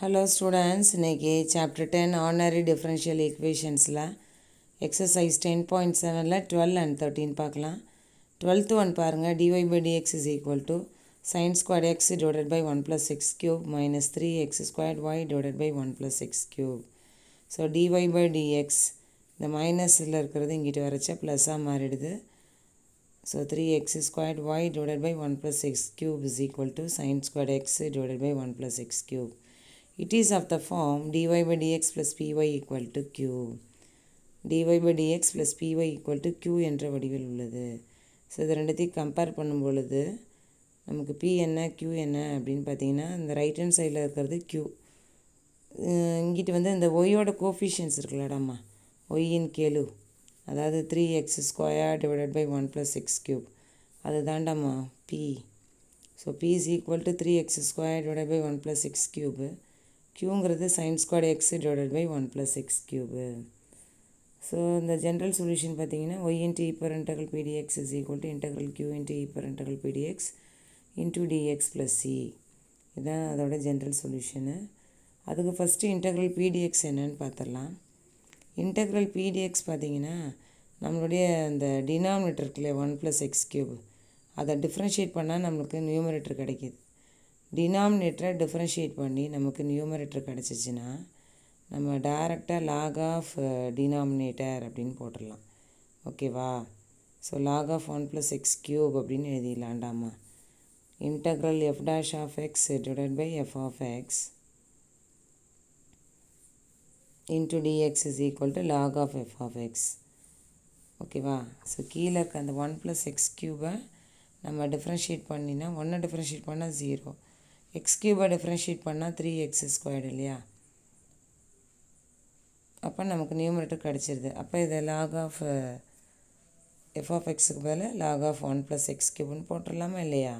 Hello students இன்றைக்கி chapter ten ordinary differential ஈக்குவேஷன்ஸில் exercise ten point செவனில் டுவெல் அண்ட் தேர்ட்டின் பார்க்கலாம் டுவெல்த்து ஒன் பாருங்கள் dy by dx is equal to sine square x divided by one plus x cube minus three x square y divided by one plus x cube so dy by dx இந்த மைனஸில் இருக்கிறது இங்கிட்ட வரைச்சா ப்ளஸ்ஸாக மாறிடுது so three x square y divided by one plus x cube is equal to science square x divided by one plus x cube It is of the form dy by dx plus py equal to q. dy by dx plus py equal to q என்ற வடிவில் உள்ளது so இது ரெண்டுத்தையும் compare பண்ணும் பொழுது நமக்கு B என்ன Q என்ன அப்படின்னு பார்த்தீங்கன்னா இந்த ரைட் ஹேண்ட் சைடில் இருக்கிறது க்யூ இங்கிட்டு வந்து இந்த ஒய்யோட கோஃபிஷியன்ஸ் இருக்குல்லடாம்மா ஒய்யின் கேளு அதாவது three x square divided by one plus six cube அது தாண்டாம்மா P so P is equal to three x square divided by one plus x cube க்யூங்கிறது sine square x divided by one plus x cube so இந்த general solution பார்த்தீங்கன்னா y into e power integral pdx is equal to integral Q into e power integral pdx into dx plus c இதுதான் அதோட general solution அதுக்கு first integral பிடிஎக்ஸ் என்னன்னு பார்த்துடலாம் integral pdx பார்த்திங்கன்னா நம்மளுடைய அந்த டினாமினேட்டர் இருக்குல்ல ஒன் ப்ளஸ் எக்ஸ் க்யூப் அதை டிஃப்ரென்ஷியேட் பண்ணால் நம்மளுக்கு நியூமரேட்டர் கிடைக்கிது டினாமினேட்டரை டிஃப்ரென்ஷியேட் பண்ணி நமக்கு நியூமரேட்டர் கிடச்சிச்சின்னா நம்ம டைரெக்டாக லாக் ஆஃப் டினாமினேட்டர் அப்படின்னு போட்டுடலாம் ஓகேவா so log of one plus x cube அப்படின்னு எழுதிடலாண்டாமா integral f dash of x divide by f of x into dx is equal to log of f of x ஓகேவா so கீழே இருக்க அந்த one plus X க்யூபை நம்ம differentiate பண்ணினா ஒன்றை differentiate பண்ணால் ஜீரோ x கியூபை differentiate பண்ணால் த்ரீ எக்ஸ் இல்லியா இல்லையா அப்போ நமக்கு நியூமரேட்டர் கிடச்சிருது அப்போ இதை லாக் ஆஃப் எஃப் ஆஃப் எக்ஸுக்கு பதில் log of one plus x கியூப்னு போட்டுடலாமா இல்லையா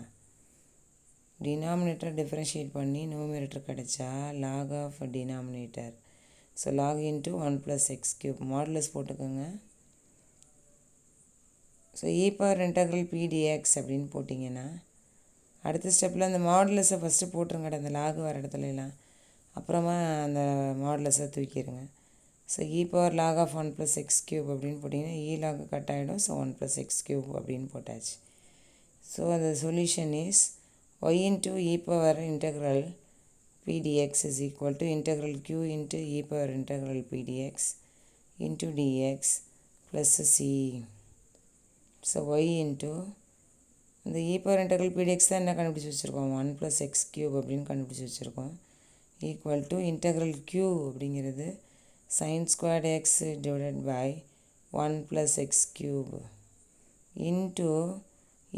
டினாமினேட்டர் differentiate பண்ணி நியூமரேட்டர் கிடச்சா log of denominator so log into one plus x cube modulus போட்டுக்கோங்க so e power integral pdx அப்படின்னு போட்டிங்கன்னா அடுத்த ஸ்டெப்பில் அந்த மாடுலஸை ஃபஸ்ட்டு போட்டுருங்கடா அந்த லாகு வர இடத்துலலாம் அப்புறமா அந்த மாடுலஸை தூக்கிடுங்க so e power log of one plus x cube அப்படின்னு போட்டிங்கன்னா இ e லாக் கட் ஆகிடும் so one plus x cube அப்படின்னு போட்டாச்சு ஸோ அந்த solution is y into e power integral pdx is equal to integral q into e power integral pdx into dx plus c so y into இந்த e power பிடிஎக்ஸ் தான் என்ன கண்டுபிடிச்சி வச்சுருக்கோம் one plus x cube அப்படின்னு கண்டுபிடிச்சி வச்சுருக்கோம் equal to integral Q அப்படிங்கிறது sine squared x divided by one plus x cube into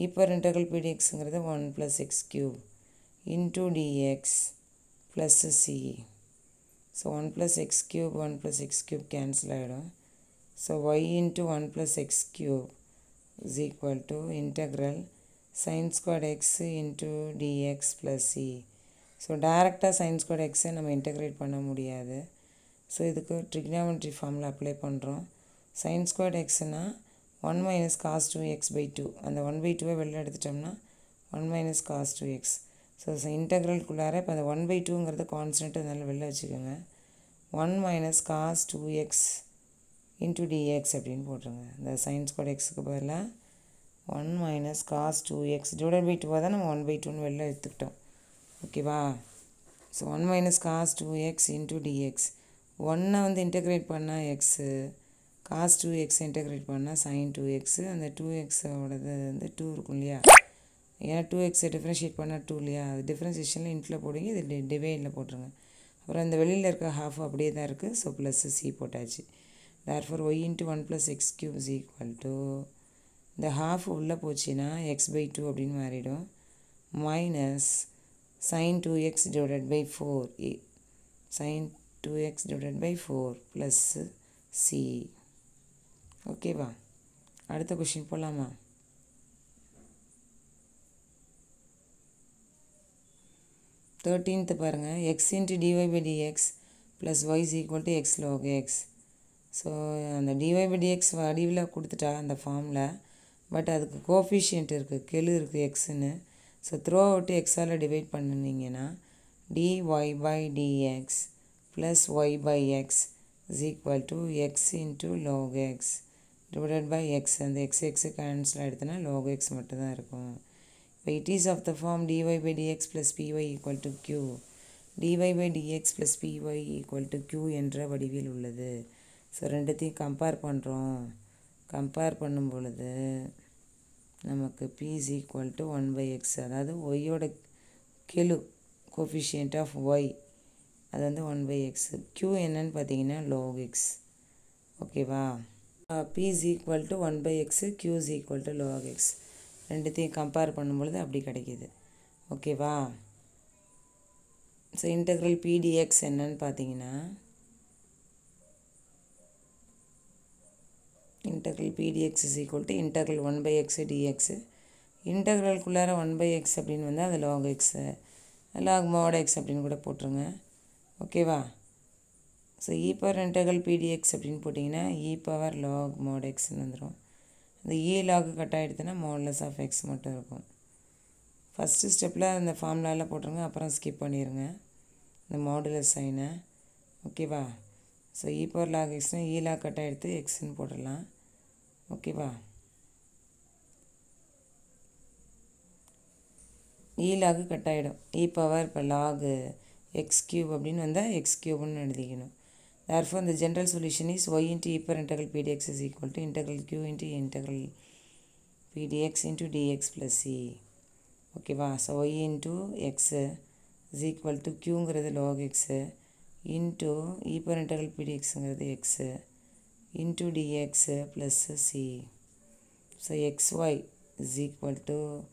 e power பிடிஎக்ஸுங்கிறது one plus x cube into dx plus c so one plus x cube one plus x cube cancel ஆகிடும் so y into one plus x cube is equal to integral sine squared x into dx plus c so டேரெக்டாக sine squared எக்ஸை நம்ம integrate பண்ண முடியாது so இதுக்கு trigonometry ஃபார்மில் apply பண்ணுறோம் sine squared எக்ஸ்னால் one minus cos two x by two அந்த ஒன் பை டூவை வெளில எடுத்துட்டோம்னா one minus cos two x so இன்டெக்ரல்குள்ளார இப்போ அந்த ஒன் பை டூங்கிறது கான்ஸ்டன்ட்டு அதனால் வெளில வச்சுக்கோங்க one minus cos two x into dx அப்படின்னு போட்டுருங்க இந்த சயின்ஸ் கோட் எக்ஸுக்கு பதிலாக one minus cos two x divide by டூவாக தான் நம்ம ஒன் பை டூன்னு வெளில எடுத்துக்கிட்டோம் ஓகேவா so one minus cos two x into dx ஒன்னை வந்து இன்டெக்ரேட் பண்ணால் x cos two x integrate பண்ணால் சைன் டூ எக்ஸு அந்த டூ எக்ஸோடது வந்து டூ இருக்கும் இல்லையா ஏன்னா டூ எக்ஸை டிஃப்ரென்ஷியேட் பண்ணால் டூ இல்லையா அது டிஃப்ரென்ஷியேஷனில் இன்ட்டில் போடுங்க இது டிவைடில் போட்டுருங்க அப்புறம் இந்த வெளியில் இருக்க ஹாஃப் அப்படியே தான் இருக்குது ஸோ ப்ளஸ்ஸு சி போட்டாச்சு therefore y into one plus x cube is equal to இந்த ஹாஃப் உள்ளே போச்சுன்னா எக்ஸ் பை டூ அப்படின்னு மாறிடும் minus sine two x divided by four sine two x divided by four plus c ஓகேவா அடுத்த question போகலாமா thirteenth பாருங்கள் x into dy by dx plus y equal to x log x so அந்த dy by dx வடிவில் கொடுத்துட்டா அந்த ஃபார்மில் but அதுக்கு கோஃபிஷியன்ட் இருக்குது கெழு இருக்குது எக்ஸுன்னு ஸோ த்ரோ அவுட்டு எக்ஸால் டிவைட் பண்ணினீங்கன்னா dy by dx plus y by x is equal to x into log x divided by x அந்த எக்ஸ் எக்ஸு கேன்சல் எடுத்தனா லோக் எக்ஸ் மட்டும்தான் இருக்கும் இப்போ it is of the form dy by dx plus py equal to Q dy by dx plus py equal to Q என்ற வடிவில் உள்ளது so ரெண்டுத்தையும் compare பண்ணுறோம் கம்பேர் பண்ணும் பொழுது நமக்கு p is equal to one by x அதாவது ஒய்யோட கெழு கோஃபிஷியன்ட் ஆஃப் ஒய் அது வந்து ஒன் பை எக்ஸு க்யூ என்னன்னு பார்த்தீங்கன்னா லோக் எக்ஸ் ஓகேவா P equal to one by x Q is equal to log x ரெண்டுத்தையும் கம்பேர் பண்ணும்பொழுது அப்படி கிடைக்கிது ஓகேவா ஸோ இன்டெக்ரல் பிடிஎக்ஸ் என்னன்னு பார்த்தீங்கன்னா integral pdx is equal to integral 1 by x dx integralக்குள்ளார 1 by x அப்படின்னு வந்தால் அது log x log mod x அப்படின்னு கூட போட்டுருங்க ஓகேவா ஸோ இ பவர் இன்டர்கல் பிடிஎக்ஸ் அப்படின்னு போட்டிங்கன்னா e e power log mod எக்ஸ்னு வந்துடும் அந்த இ e லாகு கட் ஆகிடுதுன்னா மோட்லஸ் ஆஃப் எக்ஸ் மட்டும் இருக்கும் ஃபஸ்ட்டு ஸ்டெப்பில் அந்த ஃபார்முலாவில் போட்டுருங்க அப்புறம் ஸ்கிப் பண்ணிடுங்க இந்த மாடுலஸ் சைனை ஓகேவா ஸோ இ பவர் லாக் எக்ஸ்னால் இ லாக் கட் ஆகிடுத்து எக்ஸ்ன்னு போட்டுடலாம் ஓகேவா ஈ லாகு கட் ஆகிடும் இ பவர் இப்போ லாகு எக்ஸ் கியூப் அப்படின்னு வந்தால் எக்ஸ் கியூப்னு எழுதிக்கணும் தேர்ஃபோ இந்த general solution is y into e power integral pdx is equal to integral Q into integral pdx into dx plus c ஓகேவா so y into x is equal to கியூங்கிறது log x into e power integral பிடிஎக்ஸுங்கிறது x into dx plus c. So xy is equal to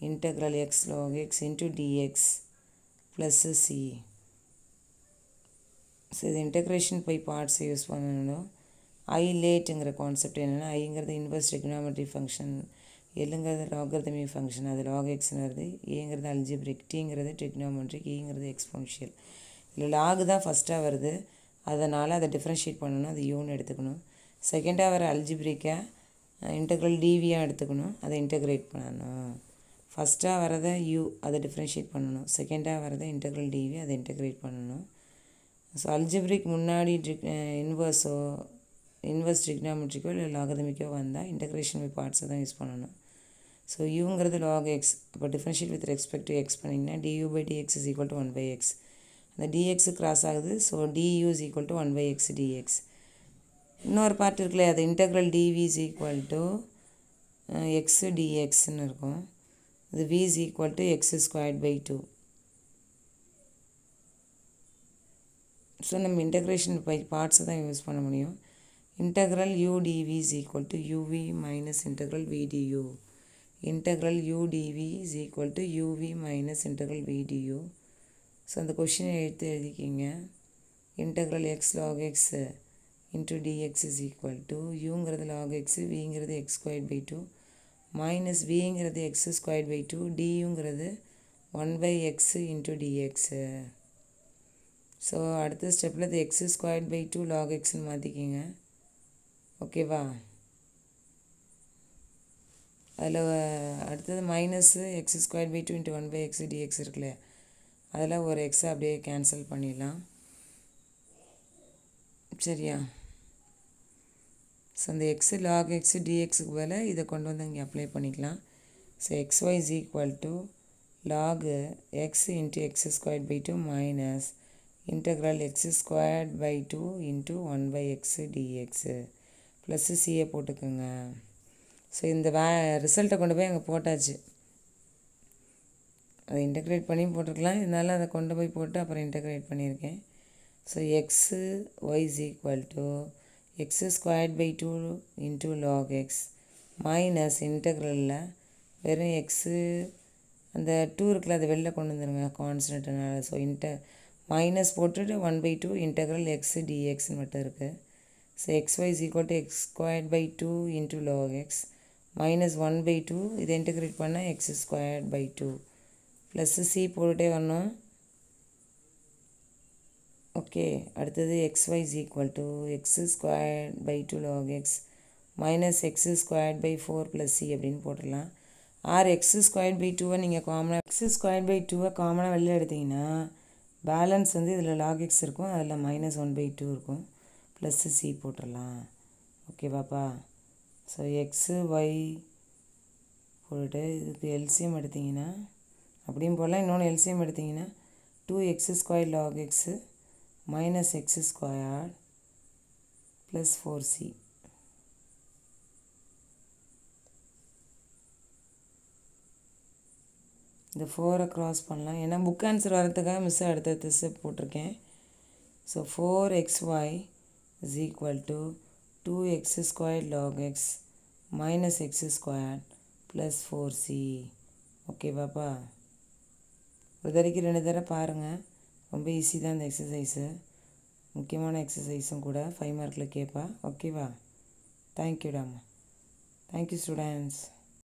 integral x log x into dx plus c. So இது integration by பார்ட்ஸை use பண்ணணும் I லேட்டுங்கிற concept என்னென்னா ஐங்கிறது inverse trigonometry function எல்லுங்கிறது logarithmic function அது log எக்ஸ்ங்கிறது ஏங்கிறது அல்ஜிப்ரிக் டீங்கிறது டிக்னாமெட்ரிக் ஈங்கிறது எக்ஸ்பொன்ஷியல் இதில் லாகு தான் ஃபஸ்ட்டாக வருது அதனால் அதை டிஃப்ரென்ஷியேட் பண்ணணும் அது யூன்னு எடுத்துக்கணும் செகண்டாக வர அல்ஜிப்ரிக்கை இன்டகிரல் டிவியாக எடுத்துக்கணும் அதை இன்டகிரேட் பண்ணணும் ஃபஸ்ட்டாக வரதை யூ அதை டிஃப்ரென்ஷியேட் பண்ணணும் செகண்டாக வரதை இன்டகிரல் டிவி அதை இன்டகிரேட் பண்ணணும் ஸோ அல்ஜிப்ரிக் முன்னாடி ட்ரிக் இன்வர்ஸோ இன்வர்ஸ் ட்ரிக்னாமெட்ரிக்கோ இல்லை லாகதமிக்கோ வந்தால் இன்டகிரேஷன் வித் பார்ட்ஸை தான் யூஸ் பண்ணணும் ஸோ யூங்கிறது லாக் எக்ஸ் அப்போ differentiate with respect to x பண்ணிங்கன்னா du by x is equal to one by x அந்த டிஎக்ஸு கிராஸ் ஆகுது so du is equal to one by x dx இன்னொரு பார்ட் இருக்குல்ல அது integral dv is equal to x டிஎக்ஸ்னு இருக்கும் இது v is equal to x squared by two so நம்ம இன்டெக்ரேஷன் பை பார்ட்ஸை தான் யூஸ் பண்ண முடியும் integral u dv is equal to uv minus integral v du integral u dv dv is equal to uv minus integral so அந்த கொஷினை எடுத்து எழுதிக்கிங்க integral x log x into dx is equal to யூங்கிறது log x விங்கிறது x squared by two minus விங்கிறது x squared by two டியூங்கிறது one by x into dx so அடுத்த ஸ்டெப்பில் இது x squared by two log எக்ஸ்ன்னு மாற்றிக்கிங்க ஓகேவா அதில் அடுத்தது minus x square by two into one by x dx இருக்குல்ல அதில் ஒரு எக்ஸை அப்படியே கேன்சல் பண்ணிடலாம் சரியா ஸோ அந்த எக்ஸு லாக் எக்ஸு டிஎக்ஸுக்கு பதில் இதை கொண்டு வந்து இங்கே அப்ளை பண்ணிக்கலாம் so x y is equal to log x into x square by two minus integral x squared by two into one by x dx plus c போட்டுக்கோங்க so இந்த way ரிசல்ட்டை கொண்டு போய் அங்கே போட்டாச்சு அதை இன்டகிரேட் பண்ணியும் போட்டிருக்கலாம் இதனால அதை கொண்டு போய் போட்டு அப்புறம் இன்டகிரேட் பண்ணியிருக்கேன் so x y is equal to x squared by two into log x minus இன்டெக்ரலில் வெறும் எக்ஸு அந்த டூ இருக்குல்ல அதை வெளில கொண்டு வந்துடுங்க கான்ஸ்டன்ட்னால ஸோ இன்ட மைனஸ் போட்டுட்டு one by two integral x டிஎக்ஸ்னு மட்டும் இருக்குது so x y is equal to x squared by two into log x minus one by two இதை இன்டெக்ரேட் பண்ணால் x squared by two plus c போட்டுகிட்டே வரணும் okay அடுத்தது x y is equal to x square by two log x minus x square by four plus c அப்படின்னு போட்டுடலாம் R x square by டூவை நீங்கள் காமனாக எக்ஸு ஸ்கொயர் பை டூவை காமனாக வெளில எடுத்திங்கன்னா பேலன்ஸ் வந்து இதில் லாக் எக்ஸ் இருக்கும் அதில் மைனஸ் ஒன் பை டூ இருக்கும் ப்ளஸ்ஸு சி போட்டுடலாம் ஓகே பாப்பா ஸோ எக்ஸு ஒய் போட்டுட்டு இதுக்கு எல்சியம் எடுத்திங்கன்னா அப்படியும் போடலாம் இன்னொன்று எல்சிஎம் எடுத்திங்கன்னா two x square log x minus x square plus four c இந்த ஃபோரை க்ராஸ் பண்ணலாம் ஏன்னா புக் ஆன்சர் வரதுக்காக மிஸ் அடுத்த திசை போட்டிருக்கேன் so four x y is equal to two x square log x minus x square plus four c ஓகேவாப்பா ஒரு தடவைக்கு ரெண்டு தடவை பாருங்கள் ரொம்ப ஈஸி தான் இந்த எக்ஸசைஸு முக்கியமான எக்ஸசைஸும் கூட ஃபைவ் மார்க்கில் கேட்பா ஓகேவா தேங்க்யூடாம்மா தேங்க்யூ ஸ்டூடெண்ட்ஸ்